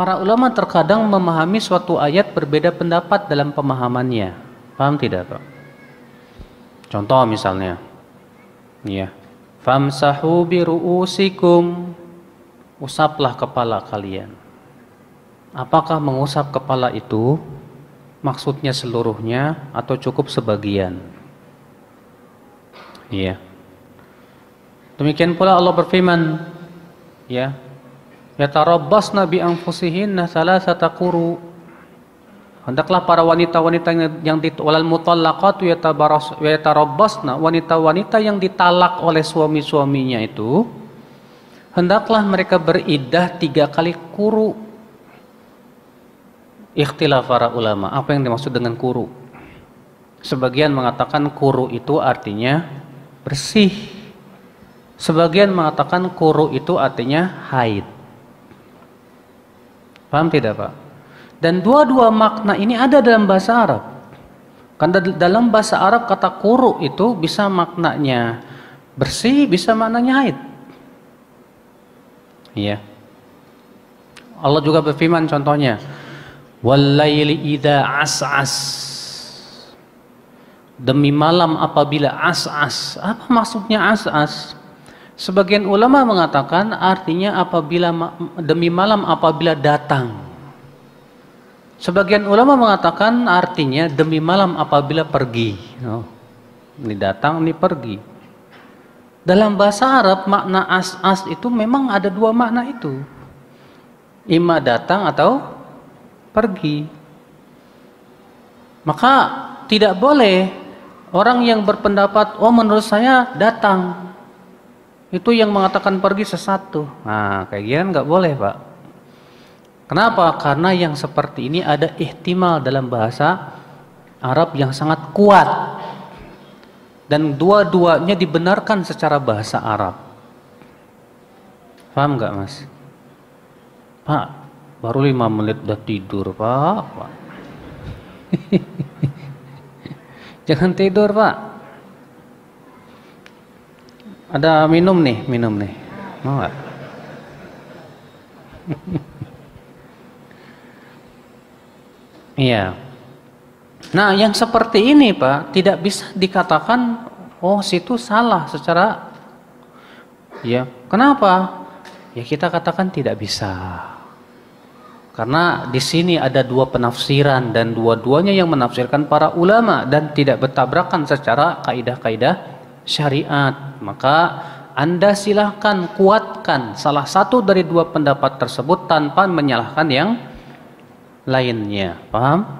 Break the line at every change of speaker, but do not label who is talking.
Para ulama terkadang memahami suatu ayat berbeda pendapat dalam pemahamannya. Paham tidak, Pak? Contoh misalnya. Ya. Famsahu bi ru'usikum. Usaplah kepala kalian. Apakah mengusap kepala itu maksudnya seluruhnya atau cukup sebagian? Iya. Demikian pula Allah berfirman, ya, yatarabbasna bi anfusihinna thalathata quru hendaklah para wanita-wanita yang ditolal mutallaqatu yatarabbasna wanita-wanita yang ditalak oleh suami-suaminya itu hendaklah mereka beridah tiga kali kuru ikhtilaf para ulama apa yang dimaksud dengan kuru sebagian mengatakan kuru itu artinya bersih sebagian mengatakan kuru itu artinya haid Paham tidak Pak? Dan dua-dua makna ini ada dalam bahasa Arab. Karena dalam bahasa Arab kata kuru itu bisa maknanya bersih, bisa maknanya haid. Iya. Allah juga berfirman contohnya, Wallayli idha as'as." Demi malam apabila as'as. Apa maksudnya as'as? Sebagian ulama mengatakan artinya apabila demi malam apabila datang. Sebagian ulama mengatakan artinya demi malam apabila pergi. Oh, ini datang, ini pergi. Dalam bahasa Arab makna as-as itu memang ada dua makna itu. Ima datang atau pergi. Maka tidak boleh orang yang berpendapat, oh menurut saya datang, itu yang mengatakan pergi sesat Nah, kayak gini kan nggak boleh, Pak. Kenapa? Karena yang seperti ini ada ihtimal dalam bahasa Arab yang sangat kuat. Dan dua-duanya dibenarkan secara bahasa Arab. Paham nggak, Mas? Pak, baru lima menit udah tidur, Pak. Pak. Jangan tidur, Pak. Ada minum nih, minum nih. Mau gak? Iya. Nah, yang seperti ini, Pak, tidak bisa dikatakan oh situ salah secara ya. Kenapa? Ya kita katakan tidak bisa. Karena di sini ada dua penafsiran dan dua-duanya yang menafsirkan para ulama dan tidak bertabrakan secara kaidah-kaidah syariat. Maka Anda silahkan kuatkan salah satu dari dua pendapat tersebut tanpa menyalahkan yang lainnya. Paham?